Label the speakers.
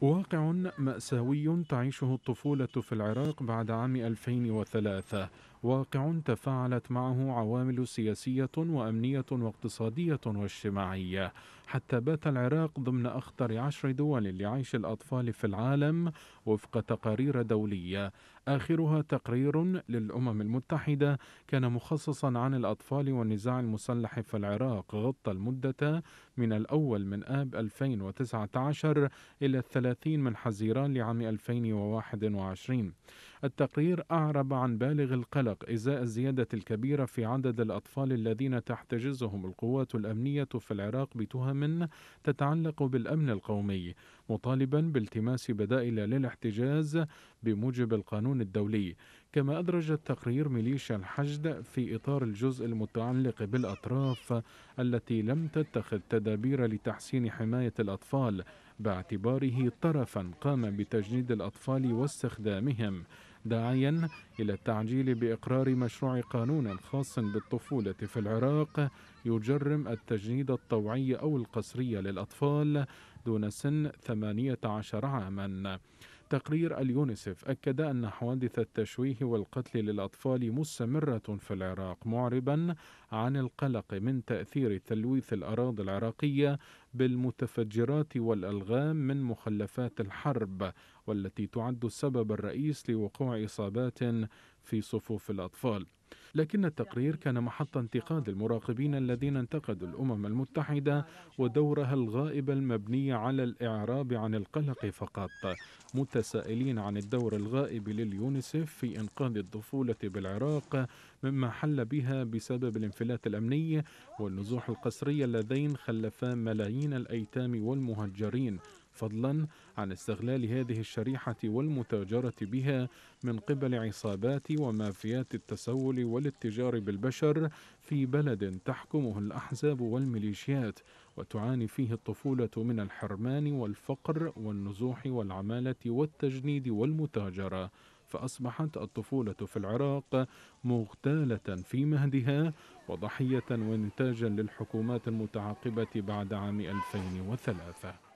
Speaker 1: واقع مأساوي تعيشه الطفولة في العراق بعد عام 2003 واقع تفاعلت معه عوامل سياسية وأمنية واقتصادية واجتماعية حتى بات العراق ضمن أخطر عشر دول لعيش الأطفال في العالم وفق تقارير دولية آخرها تقرير للأمم المتحدة كان مخصصا عن الأطفال والنزاع المسلح في العراق غطى المدة من الأول من آب 2019 إلى الثلاثين من حزيران لعام 2021 التقرير أعرب عن بالغ القلق إزاء الزيادة الكبيرة في عدد الأطفال الذين تحتجزهم القوات الأمنية في العراق بتهم تتعلق بالأمن القومي مطالبا بالتماس بدائل للاحتجاز بموجب القانون الدولي كما أدرج التقرير ميليشيا الحشد في إطار الجزء المتعلق بالأطراف التي لم تتخذ تدابير لتحسين حماية الأطفال باعتباره طرفا قام بتجنيد الأطفال واستخدامهم داعيا إلى التعجيل بإقرار مشروع قانون خاص بالطفولة في العراق يجرم التجنيد الطوعي أو القسري للأطفال دون سن 18 عاما تقرير اليونيسف أكد أن حوادث التشويه والقتل للأطفال مستمرة في العراق معربا عن القلق من تأثير تلويث الأراضي العراقية بالمتفجرات والألغام من مخلفات الحرب والتي تعد السبب الرئيس لوقوع إصابات في صفوف الأطفال لكن التقرير كان محط انتقاد المراقبين الذين انتقدوا الأمم المتحدة ودورها الغائب المبني على الإعراب عن القلق فقط متسائلين عن الدور الغائب لليونيسف في إنقاذ الطفولة بالعراق مما حل بها بسبب الانفلات الأمني والنزوح القسري اللذين خلفا ملايين الأيتام والمهجرين فضلا عن استغلال هذه الشريحة والمتاجرة بها من قبل عصابات ومافيات التسول والاتجار بالبشر في بلد تحكمه الأحزاب والميليشيات وتعاني فيه الطفولة من الحرمان والفقر والنزوح والعمالة والتجنيد والمتاجرة فأصبحت الطفولة في العراق مغتالة في مهدها وضحية ونتاجا للحكومات المتعاقبة بعد عام 2003